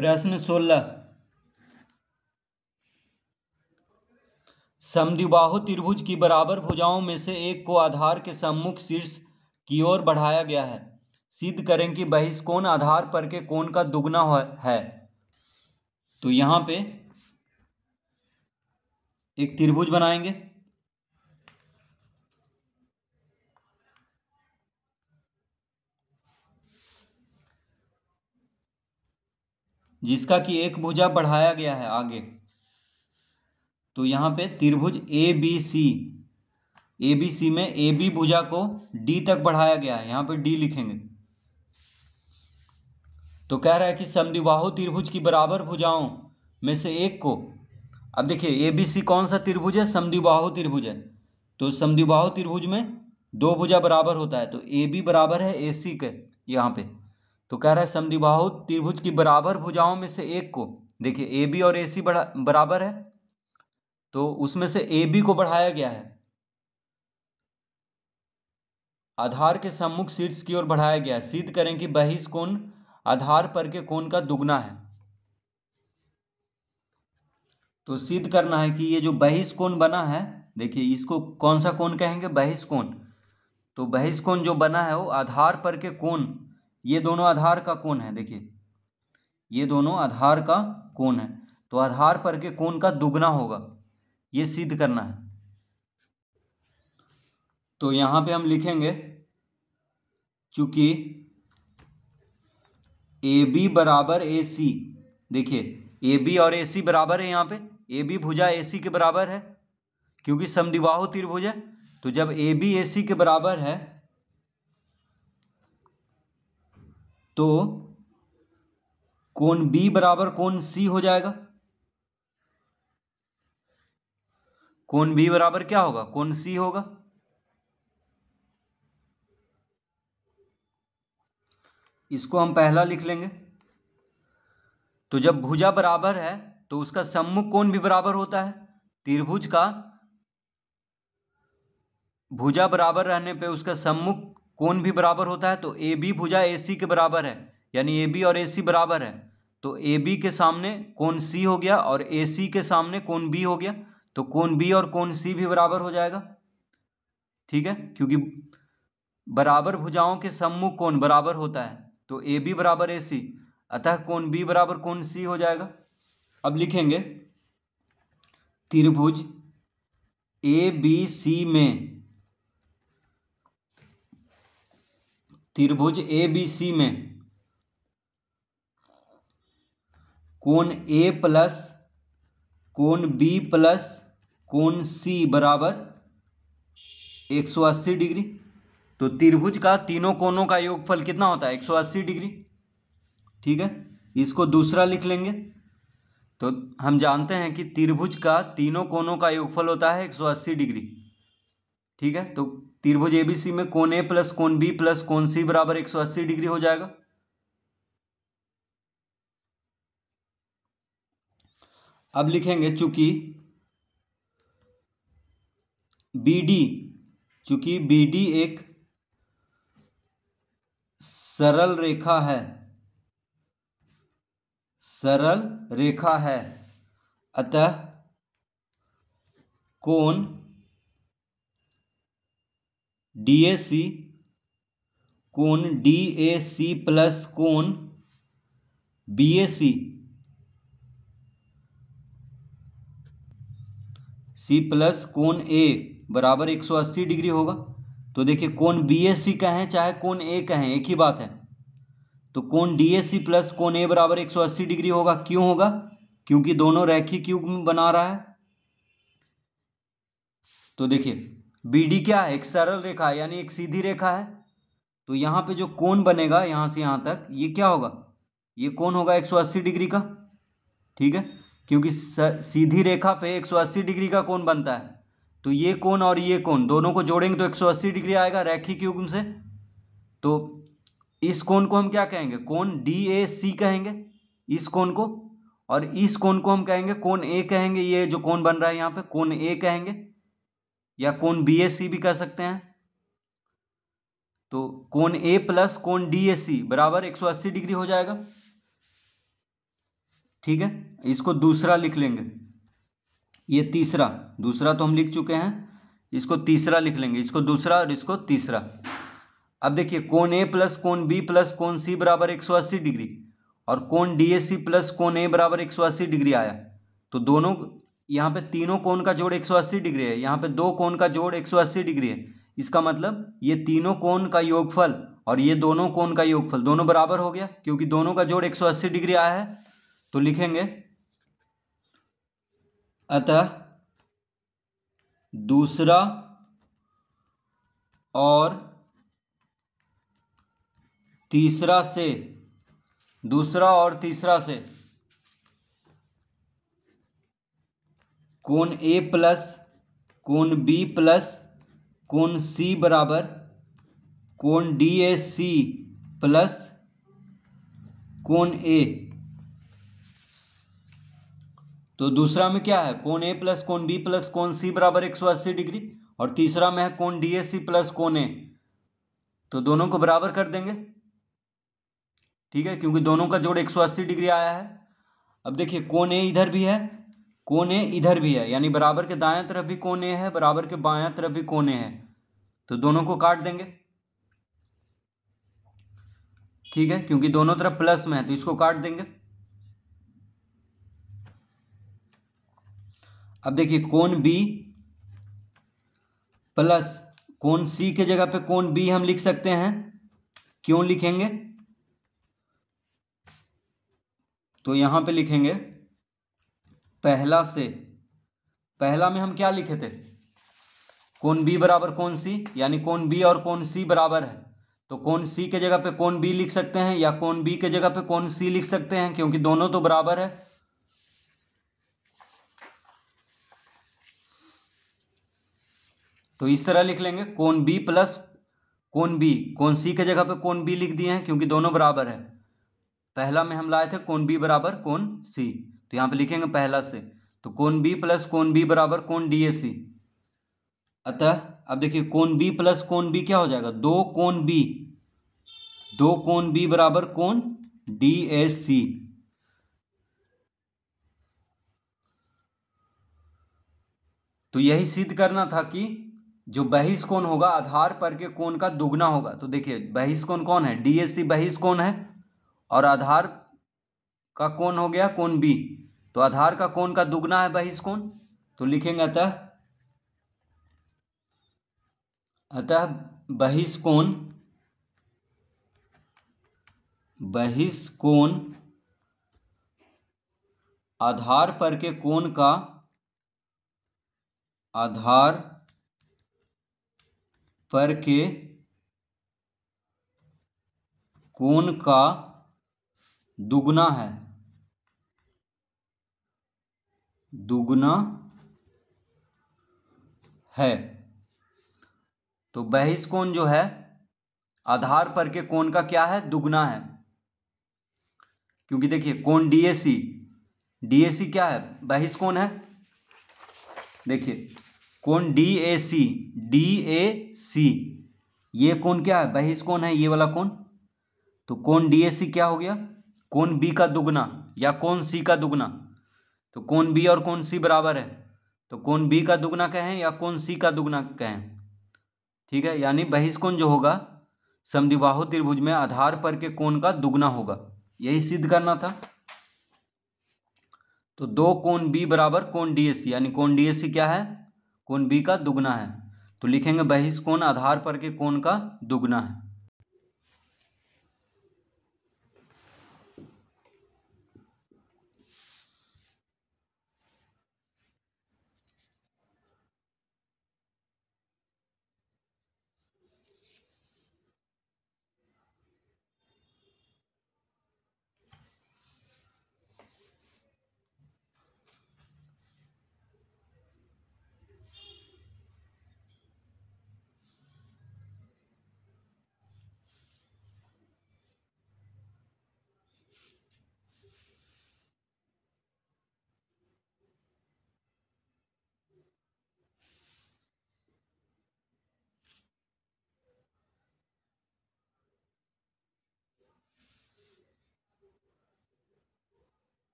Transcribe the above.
प्रश्न सोलह समद्विबाहु त्रिभुज की बराबर भुजाओं में से एक को आधार के सम्मुख शीर्ष की ओर बढ़ाया गया है सिद्ध करें कि बहिष्कोण आधार पर के कोण का दुगना है तो यहां पे एक त्रिभुज बनाएंगे जिसका कि एक भुजा बढ़ाया गया है आगे तो यहाँ पे त्रिभुज A B C A B C में ए बी भुजा को डी तक बढ़ाया गया है यहाँ पे डी लिखेंगे तो कह रहा है कि समद्विबाहु त्रिभुज की बराबर भुजाओं में से एक को अब देखिए ए बी सी कौन सा त्रिभुज है समदिवाहु त्रिभुज है तो समिवाहु त्रिभुज में दो भुजा बराबर होता है तो ए बी बराबर है ए सी के यहाँ पे तो कह रहा है समद्विबाहु त्रिभुज की बराबर भुजाओं में से एक को देखिए ए बी और ए सी बड़ा बराबर है तो उसमें से ए बी को बढ़ाया गया है आधार के सम्मुख शीर्ष की ओर बढ़ाया गया है सिद्ध करें कि बहिष कोण आधार पर के कोण का दुगना है तो सिद्ध करना है कि ये जो बहिष कोण बना है देखिए इसको कौन सा कोण कहेंगे बहिष कोण तो बहिष कोण जो बना है वो आधार पर के कोण ये दोनों आधार का कोण है देखिए ये दोनों आधार का कोण है तो आधार पर के कोण का दुगना होगा ये सिद्ध करना है तो यहां पे हम लिखेंगे चूंकि ए बी बराबर ए सी देखिए ए बी और ए सी बराबर है यहां पे ए बी भुजा ए सी के बराबर है क्योंकि समदिवाहु त्रिभुज है तो जब ए बी ए सी के बराबर है तो कोण बी बराबर कोण सी हो जाएगा कोण बी बराबर क्या होगा कोण सी होगा इसको हम पहला लिख लेंगे तो जब भुजा बराबर है तो उसका सम्मुख कोण भी बराबर होता है त्रिभुज का भुजा बराबर रहने पे उसका सम्मुख कौन भी बराबर होता है तो ए बी भुजा ए सी के बराबर है यानी ए बी और ए सी बराबर है तो ए बी के सामने कौन सी हो गया और ए सी के सामने कौन बी हो गया तो कौन बी और कौन सी भी बराबर हो जाएगा ठीक है क्योंकि बराबर भुजाओं के सम्मुख कौन बराबर होता है तो ए बी बराबर ए सी अतः कौन बी बराबर कौन सी हो जाएगा अब लिखेंगे त्रिभुज ए बी सी में त्रिभुज ए बी सी में कोण ए प्लस कोण बी प्लस कोण सी बराबर एक सौ अस्सी डिग्री तो त्रिभुज का तीनों कोणों का योगफल कितना होता है एक सौ अस्सी डिग्री ठीक है इसको दूसरा लिख लेंगे तो हम जानते हैं कि त्रिभुज का तीनों कोणों का योगफल होता है एक सौ अस्सी डिग्री ठीक है तो त्रिभुज एबीसी में कौन ए प्लस कौन बी प्लस कौन सी बराबर 180 डिग्री हो जाएगा अब लिखेंगे चूंकि बी डी चूंकि बी डी एक सरल रेखा है सरल रेखा है अतः कोण डी ए सी कोण डी ए सी प्लस कोण B A C C plus कोण ए बराबर एक सौ अस्सी डिग्री होगा तो देखिए कोण बी ए सी का है चाहे कोण ए का है एक ही बात है तो कोण डी ए सी प्लस कोण ए बराबर एक सौ अस्सी डिग्री होगा क्यों होगा क्योंकि दोनों रैखी क्यूब बना रहा है तो देखिए बी डी क्या है एक सरल रेखा है यानी एक सीधी रेखा है तो यहाँ पे जो कोण बनेगा यहाँ से यहाँ तक ये क्या होगा ये कोण होगा 180 डिग्री का ठीक है क्योंकि सीधी रेखा पे 180 डिग्री का कोण बनता है तो ये कोण और ये कोण दोनों को जोड़ेंगे तो 180 डिग्री आएगा रेखी के उगम से तो इस कोण को हम क्या कहेंगे कोण डी ए सी कहेंगे इस कोण को और इस कोण को हम कहेंगे कोण ए कहेंगे ये जो कोण बन रहा है यहाँ पे कोण ए कहेंगे या कोण बी एस सी भी कह सकते हैं तो कौन ए प्लस कौन डी एस सी बराबर एक सौ अस्सी डिग्री हो जाएगा ठीक है इसको दूसरा लिख लेंगे ये तीसरा दूसरा तो हम लिख चुके हैं इसको तीसरा लिख लेंगे इसको दूसरा और इसको तीसरा अब देखिए कौन ए प्लस कौन बी प्लस कौन सी बराबर एक सौ अस्सी डिग्री और कौन डी एस सी प्लस कौन ए बराबर एक सौ अस्सी डिग्री आया तो दोनों यहाँ पे तीनों कोण का जोड़ 180 डिग्री है यहाँ पे दो कोण का जोड़ 180 डिग्री है इसका मतलब ये तीनों कोण का योगफल और ये दोनों कोण का योगफल दोनों बराबर हो गया क्योंकि दोनों का जोड़ 180 डिग्री आया है तो लिखेंगे अतः दूसरा और तीसरा से दूसरा और तीसरा से कोण ए प्लस कोण बी प्लस कोण सी बराबर कोण डी ए सी प्लस कोण ए तो दूसरा में क्या है कोण ए प्लस कोण बी प्लस कोण सी बराबर एक सौ अस्सी डिग्री और तीसरा में है कोण डी ए सी प्लस कोण ए तो दोनों को बराबर कर देंगे ठीक है क्योंकि दोनों का जोड़ एक सौ अस्सी डिग्री आया है अब देखिए कोण ए इधर भी है कोने इधर भी है यानी बराबर के दाया तरफ भी कोने है बराबर के बाया तरफ भी कोने हैं तो दोनों को काट देंगे ठीक है क्योंकि दोनों तरफ प्लस में है तो इसको काट देंगे अब देखिए कोन बी प्लस कोन सी के जगह पे कोन बी हम लिख सकते हैं क्यों लिखेंगे तो यहां पे लिखेंगे पहला से पहला में हम क्या लिखे थे कौन बी बराबर कौन सी यानी कौन बी और कौन सी बराबर है तो कौन सी के जगह पे कौन बी लिख सकते हैं या कौन बी के जगह पे कौन सी लिख सकते हैं क्योंकि दोनों तो बराबर है तो इस तरह लिख लेंगे कौन बी प्लस कौन बी कौन सी के जगह पे कौन बी लिख दिए हैं क्योंकि दोनों बराबर है पहला में हम लाए थे कौन बी बराबर कौन सी तो यहाँ पे लिखेंगे पहला से तो कौन बी प्लस कौन बी बराबर कौन डी ए सी अतः अब देखिए कौन बी प्लस कौन बी क्या हो जाएगा दो कौन बी दो कौन बी बराबर कौन डी ए सी तो यही सिद्ध करना था कि जो बहिस कोण होगा आधार पर के कोण का दुगना होगा तो देखिए बहिस कोण कौन है डीएससी बहिस कोण है और आधार का कोण हो गया कोण बी तो आधार का कोण का दुगना है बहिष्कोण तो लिखेंगे अतः अतः बहिष्कोण बहिष्कोण आधार पर के कोण का आधार पर के कोण का दुगना है दुगुना है तो बहिष कोण जो है आधार पर के कोण का क्या है दुगुना है क्योंकि देखिए कोण डीएसी डीएसी क्या है बहिष कोण है देखिए कोण डीएसी डीएसी ये कोण क्या है बहिष कोण है ये वाला कोण तो कोण डीएसी क्या हो गया कोण बी का दुगुना या कोण सी का दुगुना तो कौन बी और कौन सी बराबर है तो कौन बी का दुगना कहें या कौन सी का दुगना कहें ठीक है यानी बहिष्कोण जो होगा समदिबाहु त्रिभुज में आधार पर के कोण का दुगना होगा यही सिद्ध करना था तो दो कोण बी बराबर कोण डीएसी यानी कोण डीएसी क्या है कोण बी का दुगना है तो लिखेंगे बहिष्कोण आधार पर के कोण का दुगना है